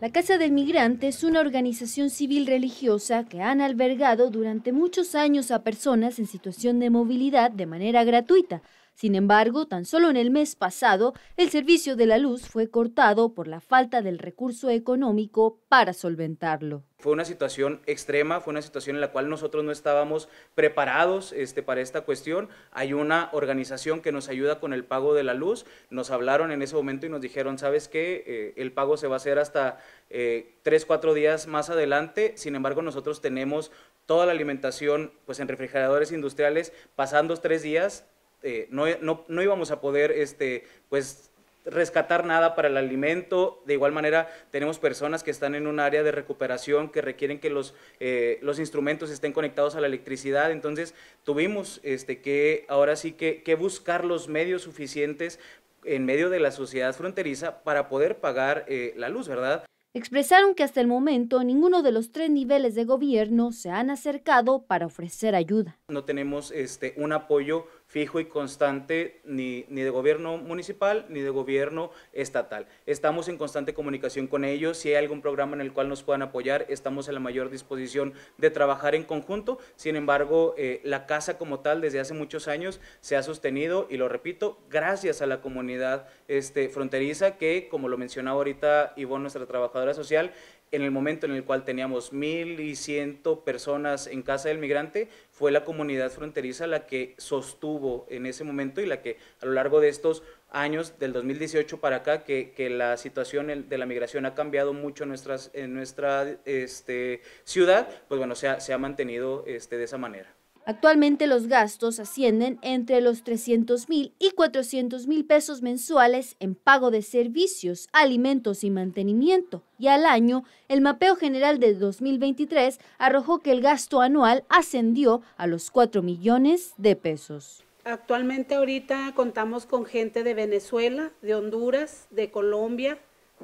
La Casa del Migrante es una organización civil religiosa que han albergado durante muchos años a personas en situación de movilidad de manera gratuita sin embargo, tan solo en el mes pasado, el servicio de la luz fue cortado por la falta del recurso económico para solventarlo. Fue una situación extrema, fue una situación en la cual nosotros no estábamos preparados este, para esta cuestión. Hay una organización que nos ayuda con el pago de la luz. Nos hablaron en ese momento y nos dijeron, ¿sabes qué? Eh, el pago se va a hacer hasta eh, tres, cuatro días más adelante. Sin embargo, nosotros tenemos toda la alimentación pues, en refrigeradores industriales pasando tres días eh, no, no, íbamos a poder este, pues, rescatar nada para el alimento. De igual manera, tenemos personas que están en un área de recuperación que requieren que los, eh, los instrumentos estén conectados a la electricidad. Entonces, tuvimos este, que ahora sí que, que buscar los medios suficientes en medio de la sociedad fronteriza para poder pagar eh, la luz, ¿verdad? Expresaron que hasta el momento ninguno de los tres niveles de gobierno se han acercado para ofrecer ayuda. No tenemos este, un apoyo fijo y constante ni, ni, de gobierno municipal ni de gobierno estatal. Estamos en constante comunicación con ellos, si hay algún programa en el cual nos puedan apoyar, estamos en la mayor disposición de trabajar en conjunto, sin embargo, eh, la casa como tal desde hace muchos años se ha sostenido y lo repito, gracias a la comunidad este, fronteriza que, como lo mencionaba ahorita Ivonne, nuestra trabajadora social, en el momento en el cual teníamos 1.100 personas en casa del migrante, fue la comunidad fronteriza la que sostuvo en ese momento y la que a lo largo de estos años, del 2018 para acá, que, la situación de la migración ha cambiado mucho en, nuestras, en nuestra este, ciudad, pues bueno, se ha, se ha mantenido este, de esa manera. Actualmente los gastos ascienden entre los 300 mil y 400 mil pesos mensuales en pago de servicios, alimentos y mantenimiento. Y al año, el mapeo general de 2023 arrojó que el gasto anual ascendió a los 4 millones de pesos. Actualmente ahorita contamos con gente de Venezuela, de Honduras, de Colombia,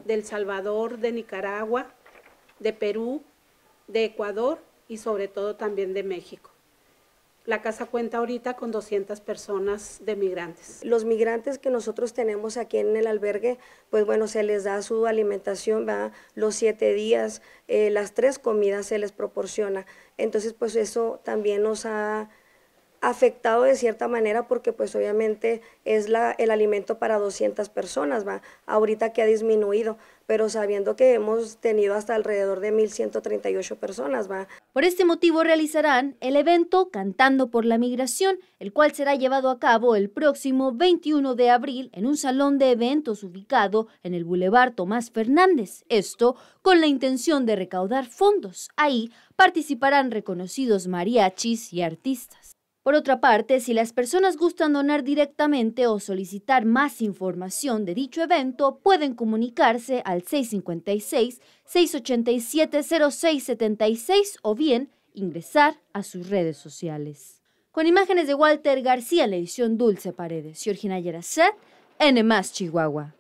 de El Salvador, de Nicaragua, de Perú, de Ecuador y sobre todo también de México. La casa cuenta ahorita con 200 personas de migrantes. Los migrantes que nosotros tenemos aquí en el albergue, pues bueno, se les da su alimentación, va los siete días, eh, las tres comidas se les proporciona. Entonces, pues eso también nos ha afectado de cierta manera porque pues obviamente es la, el alimento para 200 personas, ¿va? ahorita que ha disminuido, pero sabiendo que hemos tenido hasta alrededor de 1.138 personas. ¿va? Por este motivo realizarán el evento Cantando por la Migración, el cual será llevado a cabo el próximo 21 de abril en un salón de eventos ubicado en el Boulevard Tomás Fernández, esto con la intención de recaudar fondos. Ahí participarán reconocidos mariachis y artistas. Por otra parte, si las personas gustan donar directamente o solicitar más información de dicho evento, pueden comunicarse al 656-687-0676 o bien ingresar a sus redes sociales. Con imágenes de Walter García, la edición Dulce Paredes, Georgina Yeracet, N Chihuahua.